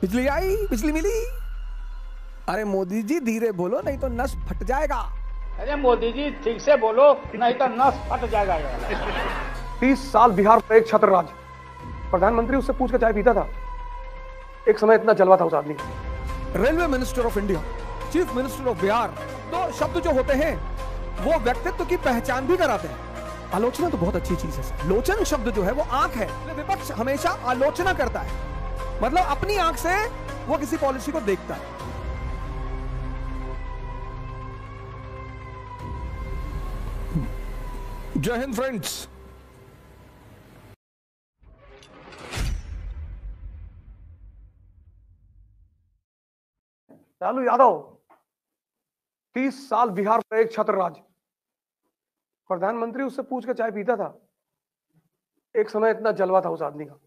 बिजली आई बिजली मिली अरे मोदी जी धीरे बोलो नहीं तो नस फट जाएगा अरे मोदी जी ठीक से बोलो नहीं तो नस फट जाएगा तीस साल बिहार में एक छत्र राज प्रधानमंत्री उससे पूछ के चाय पीता था एक समय इतना जलवा था उस आदमी railway minister of India chief minister of Bihar तो शब्द जो होते हैं वो व्यक्तित्व की पहचान भी कराते हैं आलोचना तो बहुत अच्छी चीज है लोचन शब्द जो है वो आंख है विपक्ष हमेशा आलोचना करता है मतलब अपनी आंख से वो किसी पॉलिसी को देखता है जय हिंद फ्रेंड्स लालू यादव तीस साल बिहार का एक छत्र राज प्रधानमंत्री उससे पूछ के चाय पीता था एक समय इतना जलवा था उस आदमी का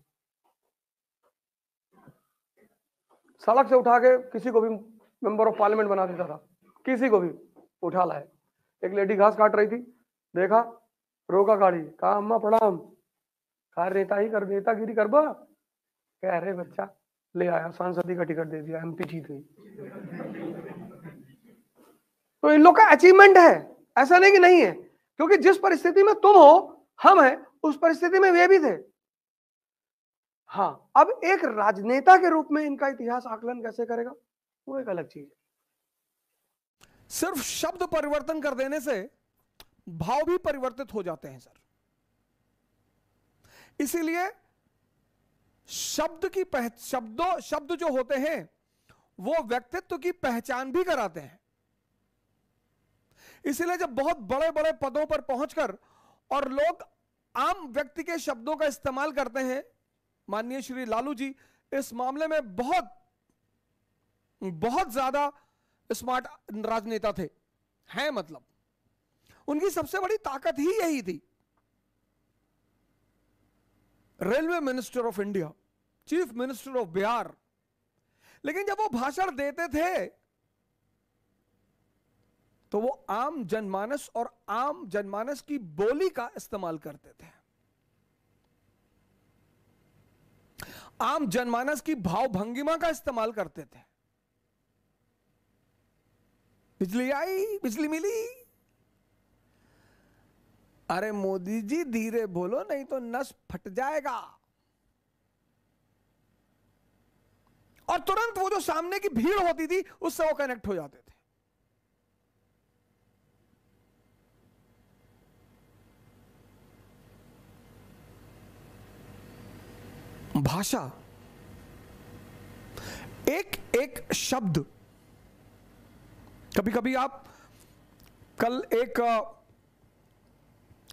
सड़क से उठा के किसी को भी मेंबर ऑफ पार्लियामेंट बना देता था किसी को भी उठा लाए एक लेडी घास काट रही थी देखा रोका गाड़ी कहा अम्मा प्रणाम कहा नेता ही कर कर बा कह रहे बच्चा ले आया सांसद ही का टिकट दे दिया एमपी जीत गई तो इन लोग का अचीवमेंट है ऐसा नहीं कि नहीं है क्योंकि जिस परिस्थिति में तुम हो हम है उस परिस्थिति में वे भी थे हाँ अब एक राजनेता के रूप में इनका इतिहास आकलन कैसे करेगा वो एक अलग चीज है सिर्फ शब्द परिवर्तन कर देने से भाव भी परिवर्तित हो जाते हैं सर इसीलिए शब्द की पह शब्दों शब्द जो होते हैं वो व्यक्तित्व की पहचान भी कराते हैं इसीलिए जब बहुत बड़े बड़े पदों पर पहुंचकर और लोग आम व्यक्ति के शब्दों का इस्तेमाल करते हैं माननीय श्री लालू जी इस मामले में बहुत बहुत ज्यादा स्मार्ट राजनेता थे हैं मतलब उनकी सबसे बड़ी ताकत ही यही थी railway minister of India chief minister of Bihar लेकिन जब वो भाषण देते थे तो वो आम जनमानस और आम जनमानस की बोली का इस्तेमाल करते थे आम जनमानस की भावभंगिमा का इस्तेमाल करते थे बिजली आई बिजली मिली अरे मोदी जी धीरे बोलो नहीं तो नस फट जाएगा और तुरंत वो जो सामने की भीड़ होती थी उससे वो कनेक्ट हो जाते थे भाषा एक एक शब्द कभी कभी आप कल एक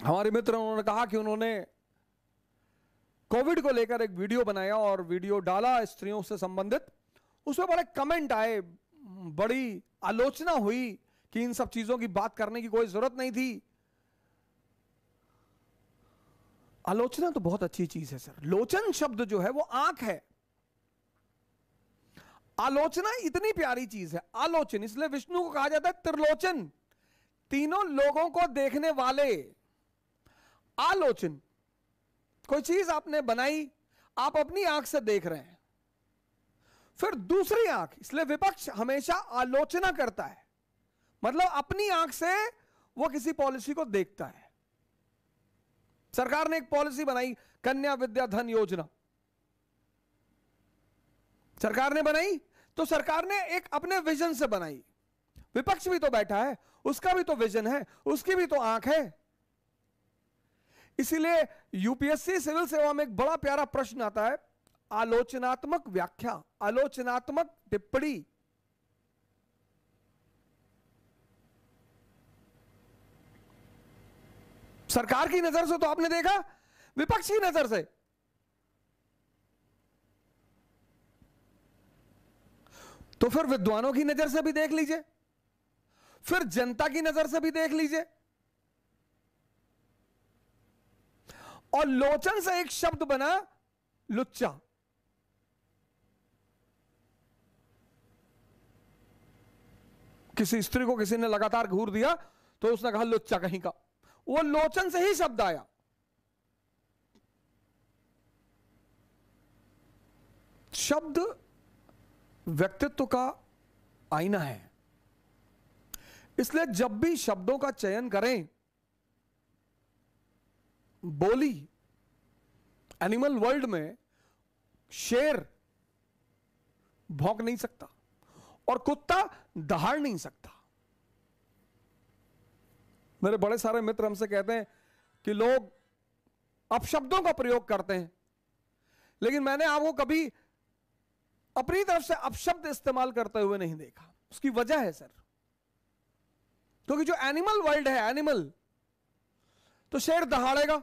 हमारे मित्र उन्होंने कहा कि उन्होंने कोविड को लेकर एक वीडियो बनाया और वीडियो डाला स्त्रियों से संबंधित उसमें बड़े कमेंट आए बड़ी आलोचना हुई कि इन सब चीज़ों की बात करने की कोई ज़रूरत नहीं थी आलोचना तो बहुत अच्छी चीज है सर लोचन शब्द जो है वो आंख है आलोचना इतनी प्यारी चीज है आलोचन इसलिए विष्णु को कहा जाता है त्रिलोचन तीनों लोगों को देखने वाले आलोचन कोई चीज आपने बनाई आप अपनी आंख से देख रहे हैं फिर दूसरी आंख इसलिए विपक्ष हमेशा आलोचना करता है मतलब अपनी आंख से वो किसी पॉलिसी को देखता है सरकार ने एक पॉलिसी बनाई कन्या विद्या धन योजना सरकार ने बनाई तो सरकार ने एक अपने विजन से बनाई विपक्ष भी तो बैठा है उसका भी तो विजन है उसकी भी तो आंख है इसीलिए यूपीएससी सिविल सेवा में एक बड़ा प्यारा प्रश्न आता है आलोचनात्मक व्याख्या आलोचनात्मक टिप्पणी सरकार की नजर से तो आपने देखा विपक्ष की नजर से तो फिर विद्वानों की नजर से भी देख लीजिए फिर जनता की नजर से भी देख लीजिए और लोचन से एक शब्द बना लुच्चा किसी स्त्री को किसी ने लगातार घूर दिया तो उसने कहा लुच्चा कहीं का वो लोचन से ही शब्द आया शब्द व्यक्तित्व का आईना है इसलिए जब भी शब्दों का चयन करें बोली एनिमल वर्ल्ड में शेर भौंक नहीं सकता और कुत्ता दहाड़ नहीं सकता मेरे बड़े सारे मित्र हमसे कहते हैं कि लोग अपशब्दों का प्रयोग करते हैं लेकिन मैंने आपको कभी अपनी तरफ से अपशब्द इस्तेमाल करते हुए नहीं देखा उसकी वजह है सर क्योंकि तो जो एनिमल वर्ल्ड है एनिमल तो शेर दहाड़ेगा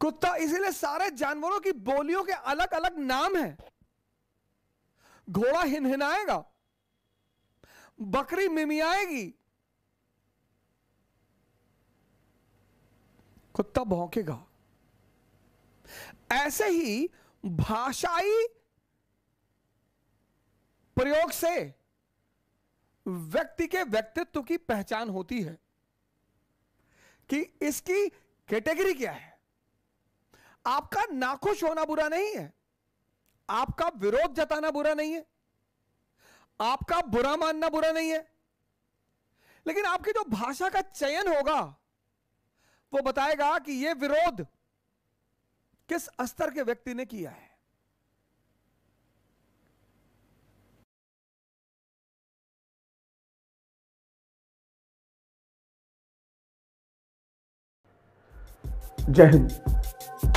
कुत्ता इसीलिए सारे जानवरों की बोलियों के अलग अलग नाम है घोड़ा हिनहिनाएगा बकरी मिमियाएगी कुत्ता भौंकेगा ऐसे ही भाषाई प्रयोग से व्यक्ति के व्यक्तित्व की पहचान होती है कि इसकी कैटेगरी क्या है आपका नाखुश होना बुरा नहीं है आपका विरोध जताना बुरा नहीं है आपका बुरा मानना बुरा नहीं है लेकिन आपकी जो भाषा का चयन होगा वो बताएगा कि यह विरोध किस स्तर के व्यक्ति ने किया है जय हिंद